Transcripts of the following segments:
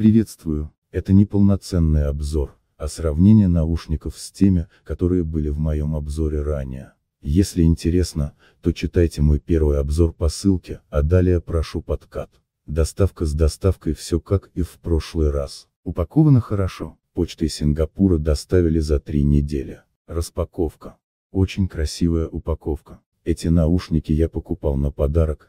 Приветствую, это не полноценный обзор, а сравнение наушников с теми, которые были в моем обзоре ранее. Если интересно, то читайте мой первый обзор по ссылке, а далее прошу подкат. Доставка с доставкой все как и в прошлый раз. Упаковано хорошо, почтой Сингапура доставили за три недели. Распаковка. Очень красивая упаковка. Эти наушники я покупал на подарок,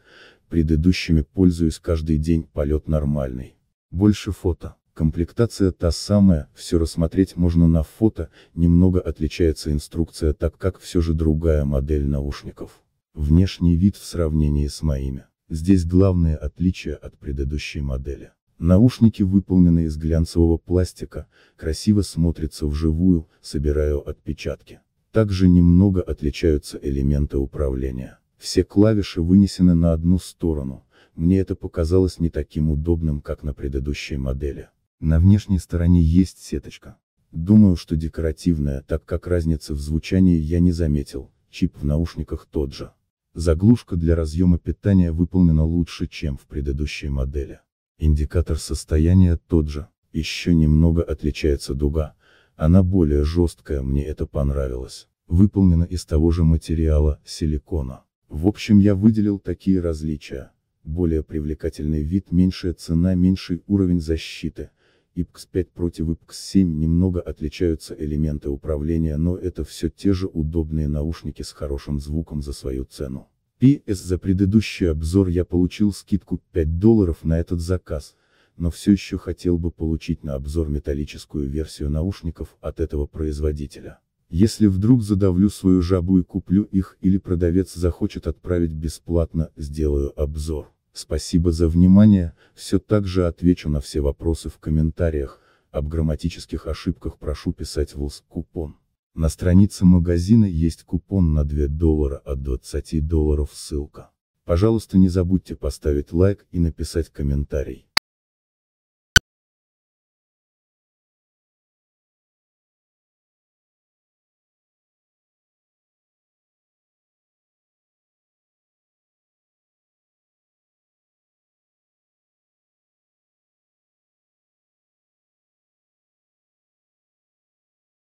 предыдущими пользуюсь каждый день, полет нормальный. Больше фото. Комплектация та самая, все рассмотреть можно на фото, немного отличается инструкция так как все же другая модель наушников. Внешний вид в сравнении с моими. Здесь главное отличие от предыдущей модели. Наушники выполнены из глянцевого пластика, красиво смотрятся вживую, собираю отпечатки. Также немного отличаются элементы управления. Все клавиши вынесены на одну сторону, мне это показалось не таким удобным, как на предыдущей модели. На внешней стороне есть сеточка. Думаю, что декоративная, так как разницы в звучании я не заметил, чип в наушниках тот же. Заглушка для разъема питания выполнена лучше, чем в предыдущей модели. Индикатор состояния тот же, еще немного отличается дуга, она более жесткая, мне это понравилось. Выполнена из того же материала, силикона. В общем я выделил такие различия, более привлекательный вид, меньшая цена, меньший уровень защиты. IPX5 против IPX7 немного отличаются элементы управления, но это все те же удобные наушники с хорошим звуком за свою цену. PS за предыдущий обзор я получил скидку 5 долларов на этот заказ, но все еще хотел бы получить на обзор металлическую версию наушников от этого производителя. Если вдруг задавлю свою жабу и куплю их или продавец захочет отправить бесплатно, сделаю обзор. Спасибо за внимание, все так же отвечу на все вопросы в комментариях, об грамматических ошибках прошу писать в ЛС купон. На странице магазина есть купон на 2 доллара от 20 долларов ссылка. Пожалуйста не забудьте поставить лайк и написать комментарий.